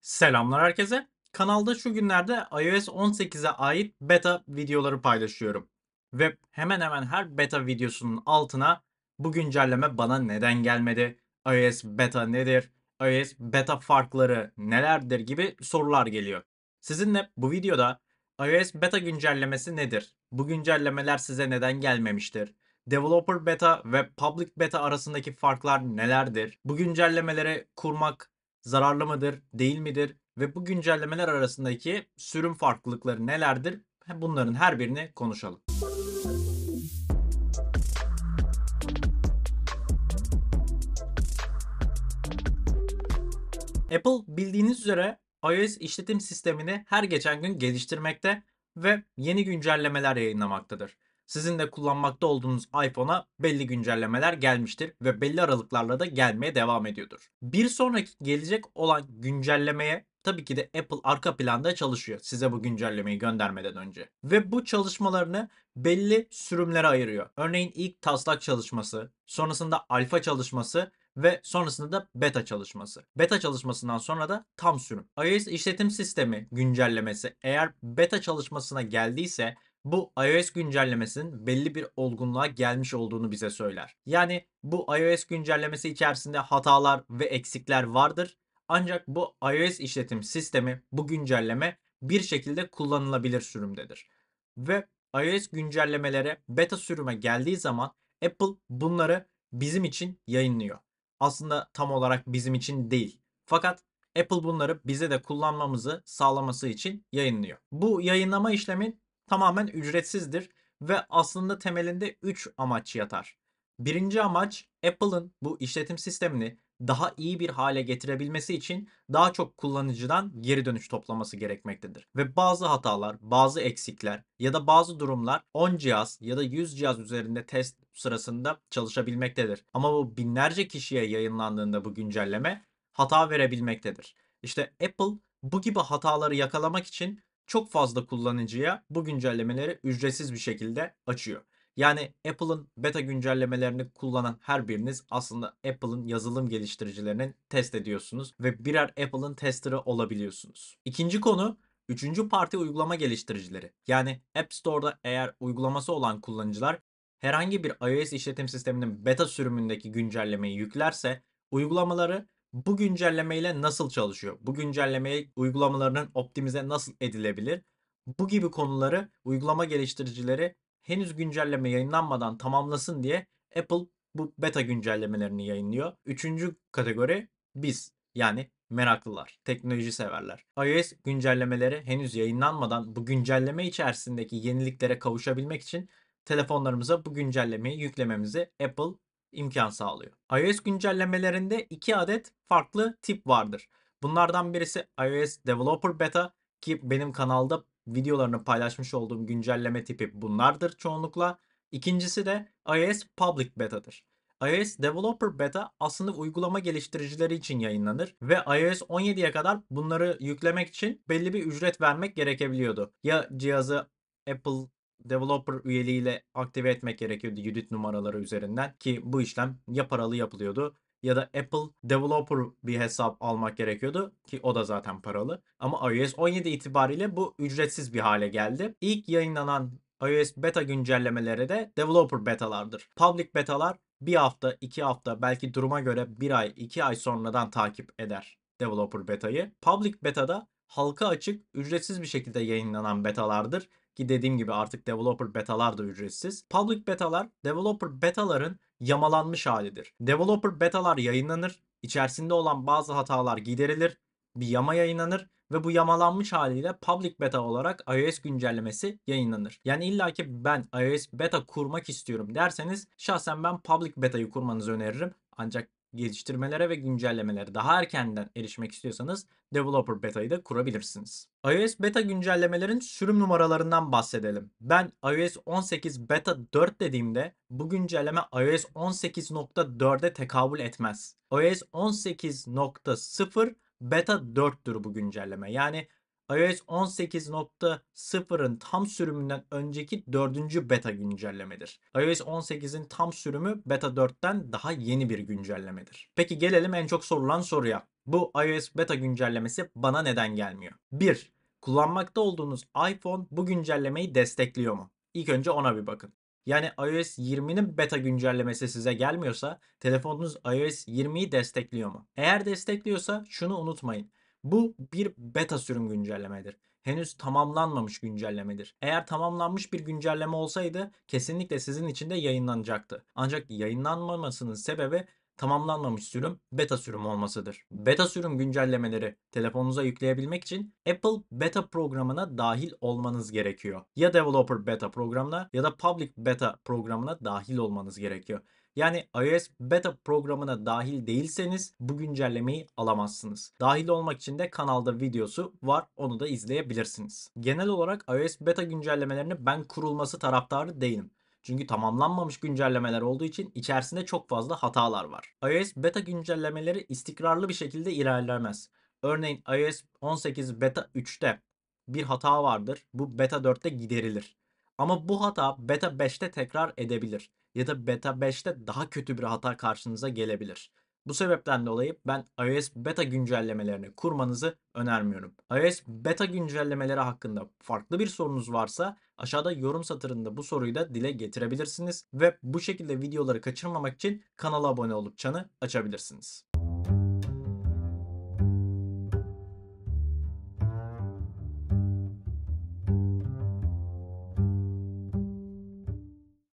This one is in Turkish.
Selamlar herkese. Kanalda şu günlerde iOS 18'e ait beta videoları paylaşıyorum. Ve hemen hemen her beta videosunun altına bu güncelleme bana neden gelmedi, iOS beta nedir, iOS beta farkları nelerdir gibi sorular geliyor. Sizinle bu videoda iOS beta güncellemesi nedir? Bu güncellemeler size neden gelmemiştir? Developer beta ve public beta arasındaki farklar nelerdir? Bu güncellemeleri kurmak zararlı mıdır, değil midir ve bu güncellemeler arasındaki sürüm farklılıkları nelerdir? Bunların her birini konuşalım. Apple bildiğiniz üzere iOS işletim sistemini her geçen gün geliştirmekte ve yeni güncellemeler yayınlamaktadır sizin de kullanmakta olduğunuz iPhone'a belli güncellemeler gelmiştir ve belli aralıklarla da gelmeye devam ediyordur. Bir sonraki gelecek olan güncellemeye tabii ki de Apple arka planda çalışıyor size bu güncellemeyi göndermeden önce. Ve bu çalışmalarını belli sürümlere ayırıyor. Örneğin ilk taslak çalışması, sonrasında alfa çalışması ve sonrasında da beta çalışması. Beta çalışmasından sonra da tam sürüm. iOS işletim sistemi güncellemesi eğer beta çalışmasına geldiyse bu iOS güncellemesinin belli bir olgunluğa gelmiş olduğunu bize söyler. Yani bu iOS güncellemesi içerisinde hatalar ve eksikler vardır. Ancak bu iOS işletim sistemi bu güncelleme bir şekilde kullanılabilir sürümdedir. Ve iOS güncellemelere beta sürüme geldiği zaman Apple bunları bizim için yayınlıyor. Aslında tam olarak bizim için değil. Fakat Apple bunları bize de kullanmamızı sağlaması için yayınlıyor. Bu yayınlama işlemi tamamen ücretsizdir ve aslında temelinde 3 amaç yatar. Birinci amaç Apple'ın bu işletim sistemini daha iyi bir hale getirebilmesi için daha çok kullanıcıdan geri dönüş toplaması gerekmektedir. Ve bazı hatalar, bazı eksikler ya da bazı durumlar 10 cihaz ya da 100 cihaz üzerinde test sırasında çalışabilmektedir. Ama bu binlerce kişiye yayınlandığında bu güncelleme hata verebilmektedir. İşte Apple bu gibi hataları yakalamak için çok fazla kullanıcıya bu güncellemeleri ücretsiz bir şekilde açıyor. Yani Apple'ın beta güncellemelerini kullanan her biriniz aslında Apple'ın yazılım geliştiricilerinin test ediyorsunuz ve birer Apple'ın tester'ı olabiliyorsunuz. İkinci konu Üçüncü parti uygulama geliştiricileri yani App Store'da eğer uygulaması olan kullanıcılar herhangi bir iOS işletim sisteminin beta sürümündeki güncellemeyi yüklerse uygulamaları bu güncellemeyle nasıl çalışıyor? Bu güncelleme uygulamalarının optimize nasıl edilebilir? Bu gibi konuları uygulama geliştiricileri henüz güncelleme yayınlanmadan tamamlasın diye Apple bu beta güncellemelerini yayınlıyor. Üçüncü kategori biz yani meraklılar, teknoloji severler. iOS güncellemeleri henüz yayınlanmadan bu güncelleme içerisindeki yeniliklere kavuşabilmek için telefonlarımıza bu güncellemeyi yüklememizi Apple imkan sağlıyor. iOS güncellemelerinde iki adet farklı tip vardır. Bunlardan birisi iOS Developer Beta ki benim kanalda videolarını paylaşmış olduğum güncelleme tipi bunlardır çoğunlukla. İkincisi de iOS Public Beta'dır. iOS Developer Beta aslında uygulama geliştiricileri için yayınlanır ve iOS 17'ye kadar bunları yüklemek için belli bir ücret vermek gerekebiliyordu. Ya cihazı Apple developer üyeliğiyle aktive etmek gerekiyordu unit numaraları üzerinden ki bu işlem ya paralı yapılıyordu ya da Apple developer bir hesap almak gerekiyordu ki o da zaten paralı. Ama iOS 17 itibariyle bu ücretsiz bir hale geldi. İlk yayınlanan iOS beta güncellemeleri de developer betalardır. Public betalar bir hafta, iki hafta belki duruma göre bir ay, iki ay sonradan takip eder developer betayı. Public betada halka açık, ücretsiz bir şekilde yayınlanan betalardır ki dediğim gibi artık developer betalar da ücretsiz. Public betalar developer betaların yamalanmış halidir. Developer betalar yayınlanır, içerisinde olan bazı hatalar giderilir, bir yama yayınlanır ve bu yamalanmış haliyle public beta olarak iOS güncellemesi yayınlanır. Yani illaki ben iOS beta kurmak istiyorum derseniz şahsen ben public beta'yı kurmanızı öneririm. Ancak geliştirmelere ve güncellemelere daha erkenden erişmek istiyorsanız Developer Beta'yı da kurabilirsiniz. iOS Beta güncellemelerin sürüm numaralarından bahsedelim. Ben iOS 18 Beta 4 dediğimde bu güncelleme iOS 18.4'e tekabül etmez. iOS 18.0 Beta 4'tür bu güncelleme. Yani iOS 18.0'ın tam sürümünden önceki 4. beta güncellemedir. iOS 18'in tam sürümü beta 4'ten daha yeni bir güncellemedir. Peki gelelim en çok sorulan soruya. Bu iOS beta güncellemesi bana neden gelmiyor? 1. Kullanmakta olduğunuz iPhone bu güncellemeyi destekliyor mu? İlk önce ona bir bakın. Yani iOS 20'nin beta güncellemesi size gelmiyorsa telefonunuz iOS 20'yi destekliyor mu? Eğer destekliyorsa şunu unutmayın. Bu bir beta sürüm güncellemedir. Henüz tamamlanmamış güncellemedir. Eğer tamamlanmış bir güncelleme olsaydı kesinlikle sizin için de yayınlanacaktı. Ancak yayınlanmamasının sebebi tamamlanmamış sürüm beta sürüm olmasıdır. Beta sürüm güncellemeleri telefonunuza yükleyebilmek için Apple beta programına dahil olmanız gerekiyor. Ya developer beta programına ya da public beta programına dahil olmanız gerekiyor. Yani iOS beta programına dahil değilseniz bu güncellemeyi alamazsınız. Dahil olmak için de kanalda videosu var. Onu da izleyebilirsiniz. Genel olarak iOS beta güncellemelerini ben kurulması taraftarı değilim. Çünkü tamamlanmamış güncellemeler olduğu için içerisinde çok fazla hatalar var. iOS beta güncellemeleri istikrarlı bir şekilde ilerlemez. Örneğin iOS 18 beta 3'te bir hata vardır. Bu beta 4'te giderilir. Ama bu hata beta 5'te tekrar edebilir ya da beta 5'te daha kötü bir hata karşınıza gelebilir. Bu sebepten dolayı ben iOS beta güncellemelerini kurmanızı önermiyorum. iOS beta güncellemeleri hakkında farklı bir sorunuz varsa aşağıda yorum satırında bu soruyu da dile getirebilirsiniz ve bu şekilde videoları kaçırmamak için kanala abone olup çanı açabilirsiniz.